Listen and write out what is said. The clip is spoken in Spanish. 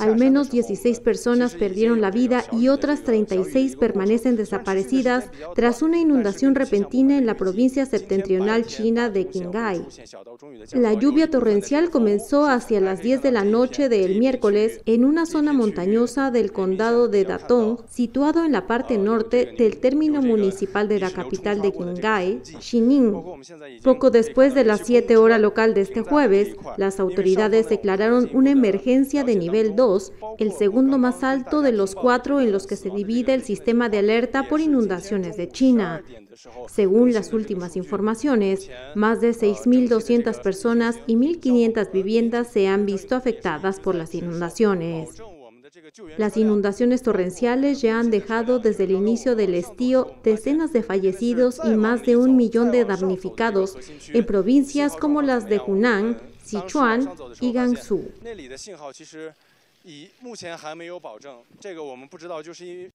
Al menos 16 personas perdieron la vida y otras 36 permanecen desaparecidas tras una inundación repentina en la provincia septentrional china de Qinghai. La lluvia torrencial comenzó hacia las 10 de la noche del miércoles en una zona montañosa del condado de Datong, situado en la parte norte del término municipal de la capital de Qinghai, Xining. Poco después de las 7 horas local de este jueves, las autoridades declararon una emergencia de nivel 2, el segundo más alto de los cuatro en los que se divide el sistema de alerta por inundaciones de China. Según las últimas informaciones, más de 6.200 personas y 1.500 viviendas se han visto afectadas por las inundaciones. Las inundaciones torrenciales ya han dejado desde el inicio del estío decenas de fallecidos y más de un millón de damnificados en provincias como las de Hunan, 当时往上走的时候，发现那里的信号其实以目前还没有保证，这个我们不知道，就是因为。